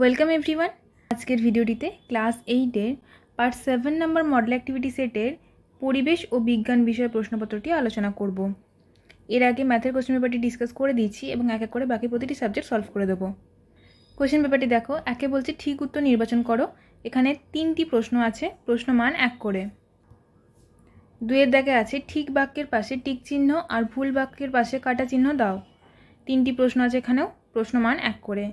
Welcome everyone আজকের ভিডিওটিতে class এইটের part seven number model activity সেটের পরিবেশ ও বিজ্ঞান বিষয়ের প্রশ্নপত্রটি আলোচনা করব এর আগে ম্যাথের কোশ্চেন পেপারটি ডিসকাস করে দিয়েছি এবং এক এক করে বাকি প্রতিটি সাবজেক্ট সলভ করে দেবো কোশ্চেন পেপারটি দেখো একে বলছে ঠিক উত্তর নির্বাচন করো এখানে তিনটি প্রশ্ন আছে প্রশ্ন মান এক করে দুয়ের দেখে আছে ঠিক বাক্যের পাশে টিক চিহ্ন আর ভুল বাক্যের পাশে কাটা চিহ্ন দাও তিনটি প্রশ্ন আছে এখানেও প্রশ্ন মান এক করে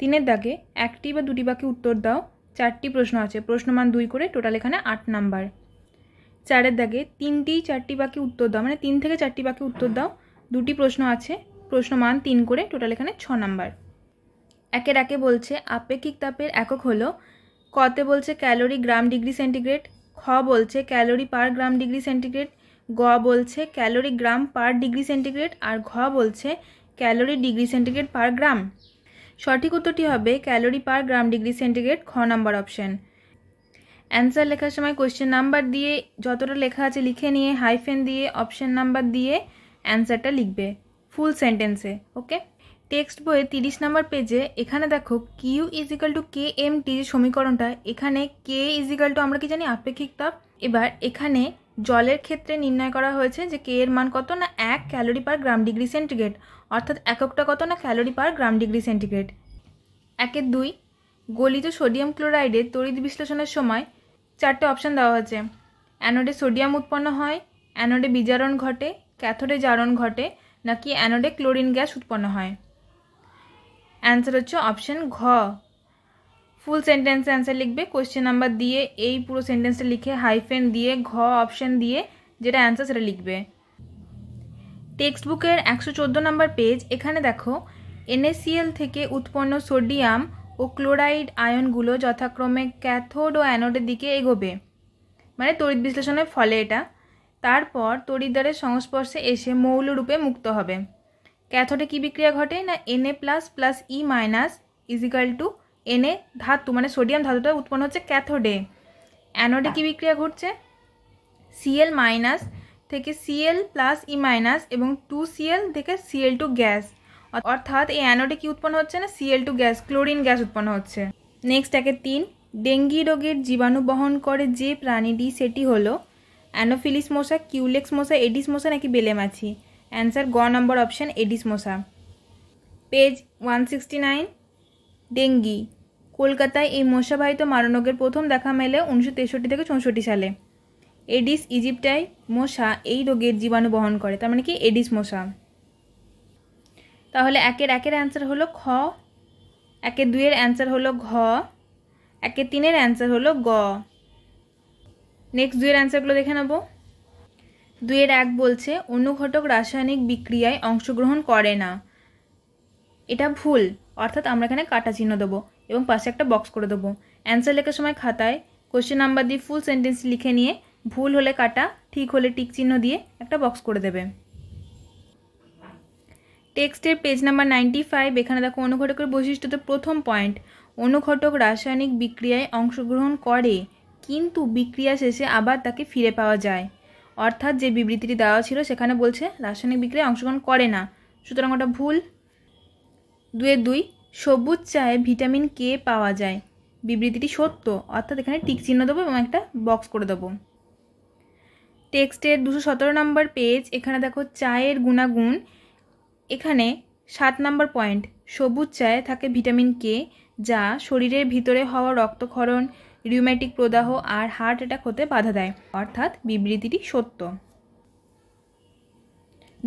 তিনের দাগে একটি বা দুটি বাকি উত্তর দাও চারটি প্রশ্ন আছে প্রশ্নমান দুই করে টোটাল এখানে আট নাম্বার চারের দাগে তিনটি চারটি বাক্যে উত্তর দাও মানে তিন থেকে চারটি বাক্যে উত্তর দাও দুটি প্রশ্ন আছে প্রশ্নমান তিন করে টোটাল এখানে ছ নাম্বার একের একে বলছে আপেক্ষিক তাপের একক হলো কতে বলছে ক্যালোরি গ্রাম ডিগ্রি সেন্টিগ্রেড খ বলছে calorie per gram degree centigrade গ বলছে calorie gram per degree centigrade আর ঘ বলছে calorie degree centigrade per gram সঠিক উত্তরটি হবে calorie per gram degree centigrade খ নাম্বার অপশান অ্যান্সার লেখার সময় কোয়েশ্চেন নাম্বার দিয়ে যতটা লেখা আছে লিখে নিয়ে হাইফেন দিয়ে অপশান নাম্বার দিয়ে অ্যান্সারটা লিখবে ফুল সেন্টেন্সে ওকে টেক্সট বইয়ে তিরিশ নাম্বার পেজে এখানে দেখো Q equal to K M T যে সমীকরণটা এখানে কে ইজিক্যাল টু আমরা কি জানি আপেক্ষিক তাপ এবার এখানে জলের ক্ষেত্রে নির্ণয় করা হয়েছে যে কে এর মান কত না এক calorie per gram degree centigrade অর্থাৎ এককটা কত না calorie per gram degree centigrade একের দুই গলিত সোডিয়াম ক্লোরাইডের তড়িৎ বিশ্লেষণের সময় চারটে অপশান দেওয়া হয়েছে অ্যানোডে সোডিয়াম উৎপন্ন হয় অ্যানোডে বিজারণ ঘটে ক্যাথোডে জারণ ঘটে নাকি অ্যানোডে ক্লোরিন গ্যাস উৎপন্ন হয় অ্যান্সার হচ্ছে অপশান ঘ ফুল সেন্টেন্সে অ্যান্সার লিখবে কোয়েশ্চেন নাম্বার দিয়ে এই পুরো সেন্টেন্সটা লিখে হাইফেন দিয়ে ঘ অপশন দিয়ে যেটা অ্যান্সার সেটা লিখবে টেক্সট বুকের একশো চোদ্দো নম্বর পেজ এখানে দেখো এনএসিএল থেকে উৎপন্ন সোডিয়াম ও ক্লোরাইড আয়নগুলো যথাক্রমে ক্যাথোড ও অ্যানোডের দিকে এগোবে মানে তড়িৎ বিশ্লেষণের ফলে এটা তারপর তড়িদ্দারের সংস্পর্শে এসে মৌলরূপে মুক্ত হবে ক্যাথোডে কী বিক্রিয়া ঘটে না N A plus plus E minus equal to এনে ধাতু মানে সোডিয়াম ধাতুটা উৎপন্ন হচ্ছে ক্যাথোডে অ্যানোডে কী হ্যাঁ। বিক্রিয়া ঘটছে সিএল মাইনাস থেকে সিএল প্লাস ই মাইনাস এবং টু সিএল থেকে সিএল টু গ্যাস অর্থাৎ এই অ্যানোডে কি উৎপন্ন হচ্ছে না C L two gas chlorine gas উৎপন্ন হচ্ছে নেক্সট একে তিন ডেঙ্গি রোগের জীবাণু বহন করে যে প্রাণীটি সেটি হলো অ্যানোফিলিস মশা কিউলেক্স মশা এডিস মশা নাকি বেলে মাছি অ্যান্সার গ নম্বর অপশান এডিস মশা page one sixty nine dengue কলকাতায় এই মশাবাহিত মারণকের প্রথম দেখা মেলে উনিশশো তেষট্টি থেকে চৌষট্টি সালে এডিস ইজিপ্টাই মশা এই রোগের জীবাণু বহন করে তার মানে কি এডিস মশা তাহলে একের একের অ্যান্সার হলো খ একের দুইয়ের অ্যান্সার হলো ঘ একের তিনের অ্যান্সার হলো গ নেক্সট দুইয়ের অ্যান্সারগুলো দেখে নেব দুইয়ের এক বলছে অনুঘটক রাসায়নিক বিক্রিয়ায় অংশগ্রহণ করে না এটা ভুল অর্থাৎ আমরা এখানে কাটা চিহ্ন দেবো এবং পাশে একটা বক্স করে দেবো অ্যান্সার লেখার সময় খাতায় কোশ্চেন নাম্বার দিয়ে ফুল সেন্টেন্স লিখে নিয়ে ভুল হলে কাটা ঠিক হলে টিক চিহ্ন দিয়ে একটা বক্স করে দেবে টেক্সটের পেজ নাম্বার নাইনটি ফাইভ এখানে দেখো অনুঘটকের বৈশিষ্ট্যতে প্রথম পয়েন্ট অনুঘটক রাসায়নিক বিক্রিয়ায় অংশগ্রহণ করে কিন্তু বিক্রিয়া শেষে আবার তাকে ফিরে পাওয়া যায় অর্থাৎ যে বিবৃতিটি দেওয়া ছিল সেখানে বলছে রাসায়নিক বিক্রিয়ায় অংশগ্রহণ করে না সুতরাং ওটা ভুল দুয়ে দুই সবুজ চায়ে ভিটামিন কে পাওয়া যায় বিবৃতিটি সত্য অর্থাৎ এখানে টিক চিহ্ন দেবো এবং একটা বক্স করে দেবো টেক্সটের দুশো সতেরো নম্বর পেজ এখানে দেখো চায়ের গুণাগুণ এখানে সাত নম্বর পয়েন্ট সবুজ চায়ে থাকে ভিটামিন কে যা শরীরের ভিতরে হওয়া রক্তক্ষরণ রিউম্যাটিক প্রদাহ আর হার্ট অ্যাটাক হতে বাধা দেয় অর্থাৎ বিবৃতিটি সত্য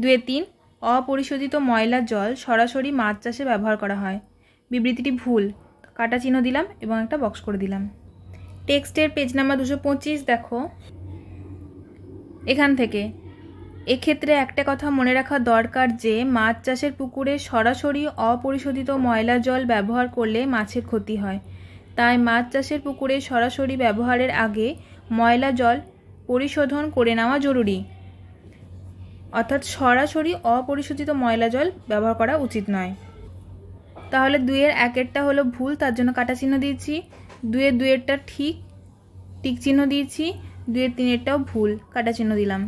দুয়ে তিন অপরিশোধিত ময়লা জল সরাসরি মাছ চাষে ব্যবহার করা হয় বিবৃতিটি ভুল কাটা চিহ্ন দিলাম এবং একটা বক্স করে দিলাম টেক্সটের পেজ নাম্বার দুশো পঁচিশ দেখো এখান থেকে এক্ষেত্রে একটা কথা মনে রাখা দরকার যে মাছ চাষের পুকুরে সরাসরি অপরিশোধিত ময়লা জল ব্যবহার করলে মাছের ক্ষতি হয় তাই মাছ চাষের পুকুরে সরাসরি ব্যবহারের আগে ময়লা জল পরিশোধন করে নেওয়া জরুরি অর্থাৎ সরাসরি অপরিশোধিত ময়লা জল ব্যবহার করা উচিত নয় তাহলে দুইয়ের একেরটা হলো ভুল তার জন্য কাটা চিহ্ন দিয়েছি দুয়ের দুয়েরটা ঠিক টিক চিহ্ন দিয়েছি দুয়ের তিনেরটাও ভুল কাটা চিহ্ন দিলাম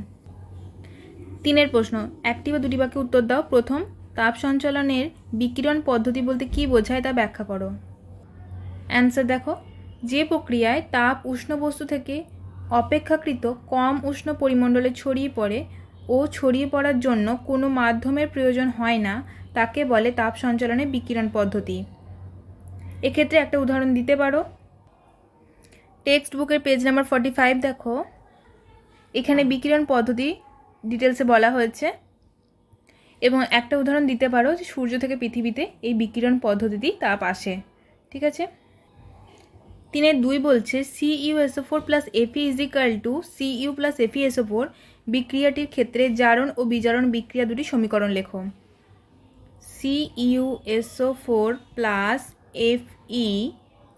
তিনের প্রশ্ন একটি বা দুটি বাক্যে উত্তর দাও প্রথম তাপ সঞ্চালনের বিকিরণ পদ্ধতি বলতে কি বোঝায় তা ব্যাখ্যা করো অ্যান্সার দেখো যে প্রক্রিয়ায় তাপ উষ্ণ বস্তু থেকে অপেক্ষাকৃত কম উষ্ণ পরিমণ্ডলে ছড়িয়ে পড়ে ও ছড়িয়ে পড়ার জন্য কোনো মাধ্যমের প্রয়োজন হয় না তাকে বলে তাপ সঞ্চালনে বিকিরণ পদ্ধতি এক্ষেত্রে একটা উদাহরণ দিতে পারো টেক্সট বুকের পেজ নাম্বার ফর্টি ফাইভ দেখো এখানে বিকিরণ পদ্ধতি ডিটেলসে বলা হয়েছে এবং একটা উদাহরণ দিতে পারো যে সূর্য থেকে পৃথিবীতে এই বিকিরণ পদ্ধতিতেই তাপ আসে ঠিক আছে তিনের দুই বলছে C U S O four plus F E equal to C U plus F E S O four বিক্রিয়াটির ক্ষেত্রে জারণ ও বিজারণ বিক্রিয়া দুটি সমীকরণ লেখো C U S O four plus F E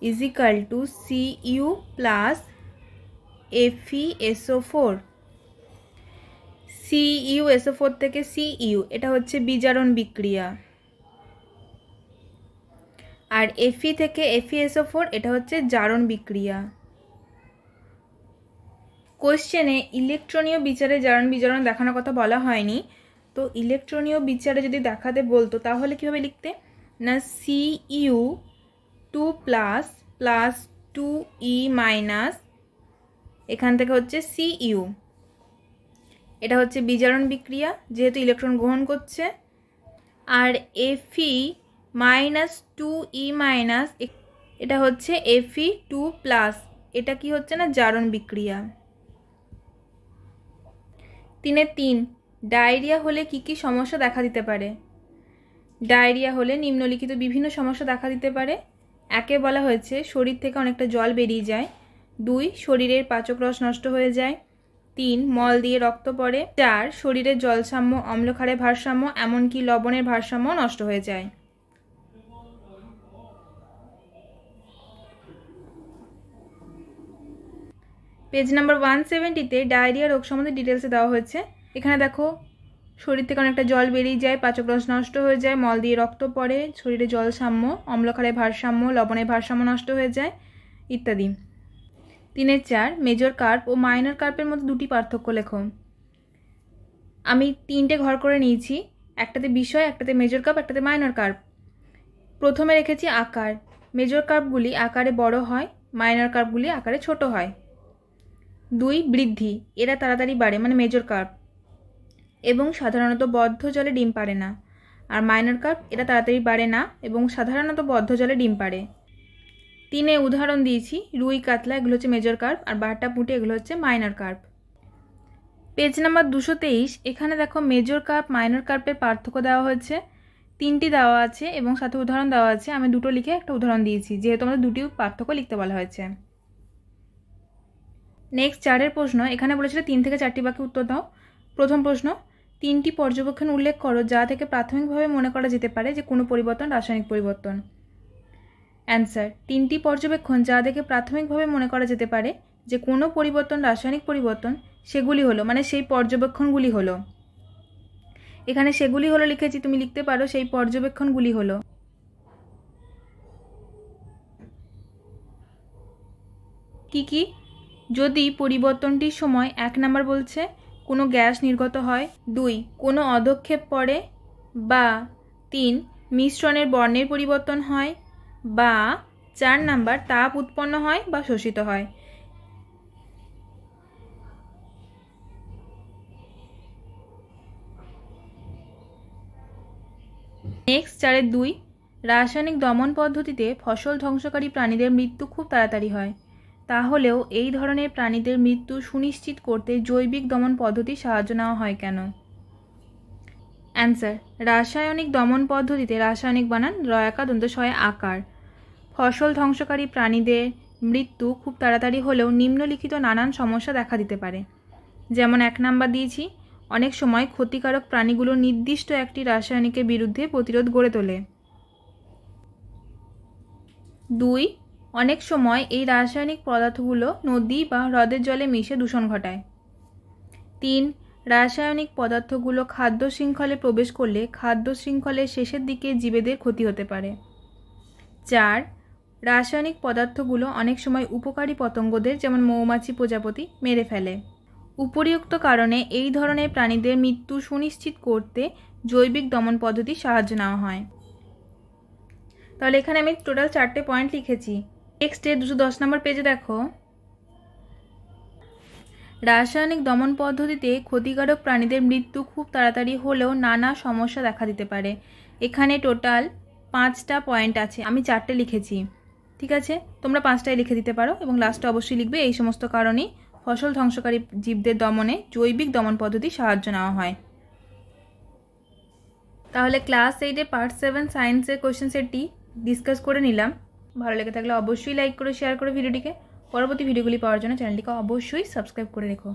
equal to C U plus F E S O four C U S O four থেকে সি ইউ এটা হচ্ছে বিজারণ বিক্রিয়া আর এফি e থেকে এফিএসও ফোর e এটা হচ্ছে জারণ বিক্রিয়া কোশ্চেনে ইলেকট্রনীয় বিচারে জারণ বিজারণ দেখানোর কথা বলা হয়নি তো ইলেকট্রনীয় বিচারে যদি দেখাতে বলতো তাহলে কীভাবে লিখতে না C U two plus plus two E minus এখান থেকে হচ্ছে সি ইউ এটা হচ্ছে বিজারণ বিক্রিয়া যেহেতু ইলেকট্রন গ্রহণ করছে আর F E minus two E minus এটা হচ্ছে এফি টু প্লাস এটা কি হচ্ছে না জারণ বিক্রিয়া তিনে তিন ডায়রিয়া হলে কি কি সমস্যা দেখা দিতে পারে ডায়রিয়া হলে নিম্নলিখিত বিভিন্ন সমস্যা দেখা দিতে পারে একে বলা হয়েছে শরীর থেকে অনেকটা জল বেরিয়ে যায় দুই শরীরের পাচক রস নষ্ট হয়ে যায় তিন মল দিয়ে রক্ত পড়ে চার শরীরের জলসাম্য অম্লক্ষারের ভারসাম্য এমনকি লবণের ভারসাম্য নষ্ট হয়ে যায় পেজ নাম্বার ওয়ান সেভেন্টিতে ডায়রিয়া রোগ সম্বন্ধে ডিটেলসে দেওয়া হয়েছে এখানে দেখো শরীর থেকে অনেকটা জল বেরিয়ে যায় পাচক রস নষ্ট হয়ে যায় মল দিয়ে রক্ত পড়ে শরীরে জল সাম্য অম্লক্ষারের ভারসাম্য লবণের ভারসাম্য নষ্ট হয়ে যায় ইত্যাদি তিনের চার মেজর কার্প ও মাইনর কার্পের মধ্যে দুটি পার্থক্য লেখো আমি তিনটে ঘর করে নিয়েছি একটাতে বিষয় একটাতে মেজর কার্প একটাতে মাইনর কার্প প্রথমে রেখেছি আকার মেজর কার্পগুলি আকারে বড় হয় মাইনর কার্পগুলি আকারে ছোট হয় দুই বৃদ্ধি এরা তাড়াতাড়ি বাড়ে মানে মেজর কার্প এবং সাধারণত বদ্ধ জলে ডিম পারে না আর মাইনর কার্প এরা তাড়াতাড়ি বাড়ে না এবং সাধারণত বদ্ধ জলে ডিম পারে তিনে উদাহরণ দিয়েছি রুই কাতলা এগুলো হচ্ছে মেজর কার্প আর বাহারটা পুঁটি এগুলো হচ্ছে মাইনর কার্প পেজ নাম্বার দুশো তেইশ এখানে দেখো মেজর কার্প মাইনর কার্পের পার্থক্য দেওয়া হয়েছে তিনটি দেওয়া আছে এবং সাথে উদাহরণ দেওয়া আছে আমি দুটো লিখে একটা উদাহরণ দিয়েছি যেহেতু আমাদের দুটি পার্থক্য লিখতে বলা হয়েছে নেক্সট চারের প্রশ্ন এখানে বলেছিল তিন থেকে চারটি বাকি উত্তর দাও প্রথম প্রশ্ন তিনটি পর্যবেক্ষণ উল্লেখ করো যা থেকে প্রাথমিকভাবে মনে করা যেতে পারে যে কোনো পরিবর্তন রাসায়নিক পরিবর্তন অ্যান্সার তিনটি পর্যবেক্ষণ যা থেকে প্রাথমিকভাবে মনে করা যেতে পারে যে কোনো পরিবর্তন রাসায়নিক পরিবর্তন সেগুলি হলো মানে সেই পর্যবেক্ষণগুলি হলো এখানে সেগুলি হলো লিখেছি তুমি লিখতে পারো সেই পর্যবেক্ষণগুলি হলো কি কি যদি পরিবর্তনটির সময় এক নাম্বার বলছে কোনো গ্যাস নির্গত হয় দুই কোনো অধক্ষেপ পড়ে বা তিন মিশ্রণের বর্ণের পরিবর্তন হয় বা চার নাম্বার তাপ উৎপন্ন হয় বা শোষিত হয় নেক্সট চারের দুই রাসায়নিক দমন পদ্ধতিতে ফসল ধ্বংসকারী প্রাণীদের মৃত্যু খুব তাড়াতাড়ি হয় তাহলেও এই ধরনের প্রাণীদের মৃত্যু সুনিশ্চিত করতে জৈবিক দমন পদ্ধতি সাহায্য নেওয়া হয় কেন অ্যান্সার রাসায়নিক দমন পদ্ধতিতে রাসায়নিক বানান রয়াকা দন্তশয় আকার ফসল ধ্বংসকারী প্রাণীদের মৃত্যু খুব তাড়াতাড়ি হলেও নিম্নলিখিত নানান সমস্যা দেখা দিতে পারে যেমন এক নাম্বার দিয়েছি অনেক সময় ক্ষতিকারক প্রাণীগুলো নির্দিষ্ট একটি রাসায়নিকের বিরুদ্ধে প্রতিরোধ গড়ে তোলে দুই অনেক সময় এই রাসায়নিক পদার্থগুলো নদী বা হ্রদের জলে মিশে দূষণ ঘটায় তিন রাসায়নিক পদার্থগুলো খাদ্য শৃঙ্খলে প্রবেশ করলে খাদ্য শৃঙ্খলের শেষের দিকে জীবেদের ক্ষতি হতে পারে চার রাসায়নিক পদার্থগুলো অনেক সময় উপকারী পতঙ্গদের যেমন মৌমাছি প্রজাপতি মেরে ফেলে উপরিউক্ত কারণে এই ধরনের প্রাণীদের মৃত্যু সুনিশ্চিত করতে জৈবিক দমন পদ্ধতি সাহায্য নেওয়া হয় তাহলে এখানে আমি টোটাল চারটে পয়েন্ট লিখেছি টেক্সটে দুশো দশ নম্বর পেজে দেখো রাসায়নিক দমন পদ্ধতিতে ক্ষতিকারক প্রাণীদের মৃত্যু খুব তাড়াতাড়ি হলেও নানা সমস্যা দেখা দিতে পারে এখানে টোটাল পাঁচটা পয়েন্ট আছে আমি চারটে লিখেছি ঠিক আছে তোমরা পাঁচটায় লিখে দিতে পারো এবং লাস্টে অবশ্যই লিখবে এই সমস্ত কারণেই ফসল ধ্বংসকারী জীবদের দমনে জৈবিক দমন পদ্ধতি সাহায্য নেওয়া হয় তাহলে ক্লাস এইটে পার্ট সেভেন সায়েন্সের কোশ্চেন সেটটি ডিসকাস করে নিলাম ভালো লেগে থাকলে অবশ্যই লাইক করে শেয়ার করে ভিডিওটিকে পরবর্তী ভিডিওগুলি পাওয়ার জন্য চ্যানেলটিকে অবশ্যই সাবস্ক্রাইব করে রেখো